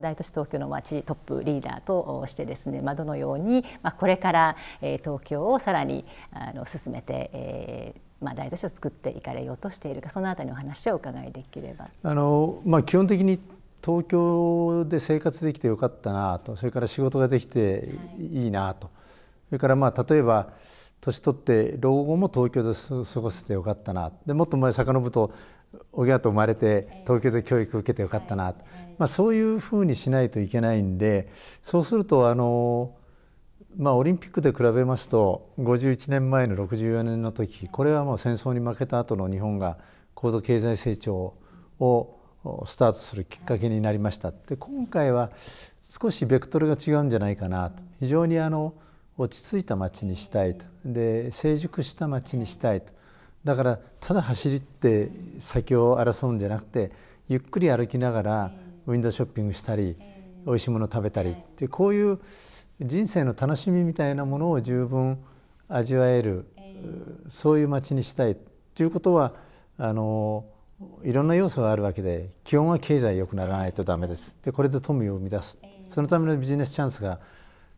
大都市東京の街トップリーダーとしてですね、まあ、どのように、まあ、これから、東京をさらにあの進めて、えーまあ、大都市を作っていかれようとしているかそのあたりのお話をお伺いできれば。あのまあ、基本的に東京で生活できてよかったなとそれから仕事ができていいなと、はい、それからまあ例えば年取って老後も東京で過ごせてよかったなでもっと前遡るとおぎゃと生まれて東京で教育を受けてよかったなと、まあ、そういうふうにしないといけないんでそうするとあの、まあ、オリンピックで比べますと51年前の64年の時これはもう戦争に負けた後の日本が高度経済成長をスタートするきっかけになりましたで今回は少しベクトルが違うんじゃないかなと非常にあの落ち着いた街にしたいとで成熟した街にしたいとだからただ走りって先を争うんじゃなくてゆっくり歩きながらウィンドウショッピングしたり美味しいもの食べたりってこういう人生の楽しみみたいなものを十分味わえるそういう街にしたいということはあのいろんな要素があるわけで基本は経済良くならないとダメですでこれで富を生み出すそのためのビジネスチャンスが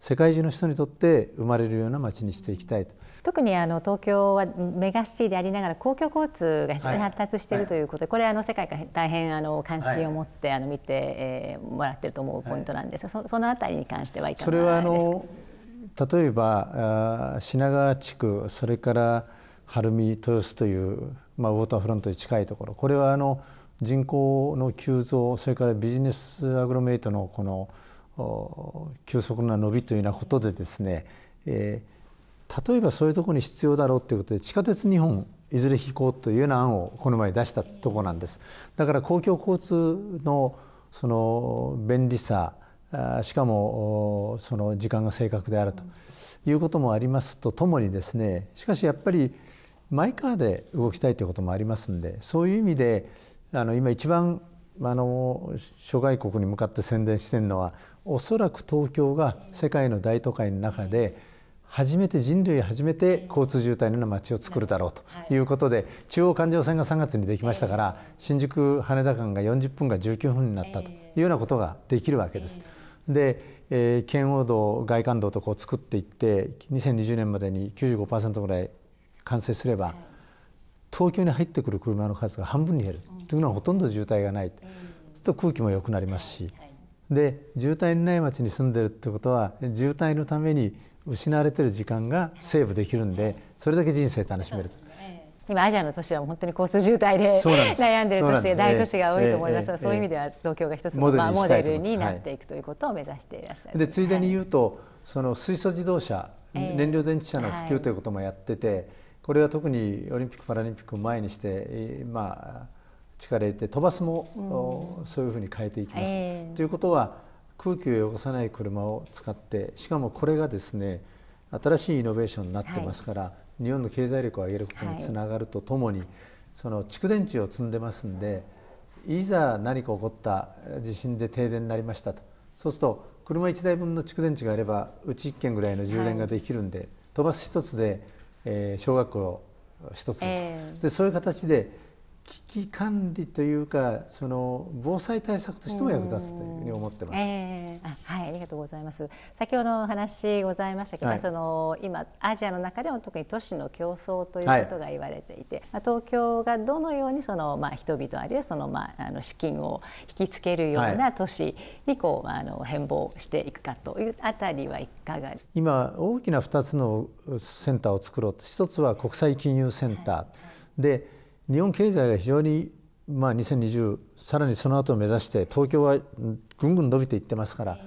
世界中の人にとって生まれるような街にしていきたいと特にあの東京はメガシティでありながら公共交通が非常に発達しているということで、はい、これはあの世界が大変あの関心を持ってあの見て、えー、もらっていると思うポイントなんですが、そそのあたりに関してはいかがですかそれはあの例えばあ品川地区それから晴海豊洲という、まあ、ウォーターフロントに近いところこれはあの人口の急増それからビジネスアグロメイトのこの急速な伸びというようなことでですね、えー、例えばそういうとこに必要だろうということで地下鉄2本いずれ引こうというような案をこの前出したとこなんですだから公共交通のその便利さしかもその時間が正確であるということもありますとともにですねしかしやっぱりマイカーで動きたいということもありますんでそういう意味であの今一番あの諸外国に向かって宣伝してるのはおそらく東京が世界の大都会の中で初めて人類初めて交通渋滞のような街を作るだろうということで中央環状線が3月にできましたから新宿羽田間が40分が19分になったというようなことができるわけです。で、えー、圏央道外環道とこう作っていって2020年までに95%ぐらい完成すれば、東京に入ってくる車の数が半分に減る、というのはほとんど渋滞がない、うん、と空気も良くなりますし、はい、で渋滞のない町に住んでるってことは渋滞のために失われてる時間がセーブできるんで、はい、それだけ人生楽しめると。今アジアの都市は本当に交通渋滞で悩んでいる都市で大都市が多いと思いますが、そういう意味では東京が一つのモデルになっていくということを目指していらっしゃる、でついでに言うと、その水素自動車、燃料電池車の普及ということもやってて、これは特にオリンピック・パラリンピックを前にしてまあ力入れて飛ばすも、うん、そういうふうに変えていきます。えー、ということは空気を汚さない車を使ってしかもこれがですね新しいイノベーションになってますから、はい、日本の経済力を上げることにつながるとともに、はい、その蓄電池を積んでますんで、いざ何か起こった地震で停電になりましたとそうすると車1台分の蓄電池があればうち1軒ぐらいの充電ができるんで、はい、飛ばす1つでえー、小学校一つ、えー、でそういう形で危機管理というかその防災対策としても役立つというふうに思ってます、えー、はいありがとうございます先ほどお話ございましたけど、はい、その今アジアの中でも特に都市の競争ということが言われていて、ま、はあ、い、東京がどのようにその、まあ、人々あるいはその、まあ、あの資金を引きつけるような都市にこう、はい、あの変貌していくかというあたりはいかが今大きな2つのセンターを作ろうと一つは国際金融センター、はい、で日本経済が非常に、まあ、2020さらにその後を目指して東京はぐんぐん伸びていってますから。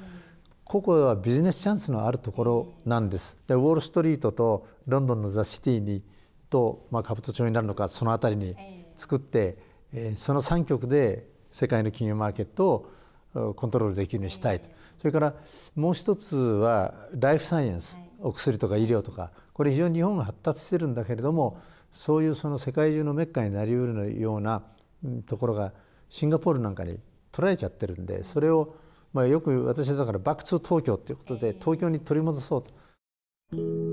ここはビジネスチャンスのあるところなんです。でウォール・ストリートとロンドンのザ・シティにと、まあ、兜町になるのかその辺りに作って、えー、その3極で世界の金融マーケットをコントロールできるようにしたいと、それからもう一つはライフサイエンス、お薬とか医療とかこれ非常に日本が発達してるんだけれどもそういうその世界中のメッカになりうるようなところがシンガポールなんかに取られちゃってるんでそれをまあよく私はだからバック・ツー東京っていうことで東京に取り戻そうと。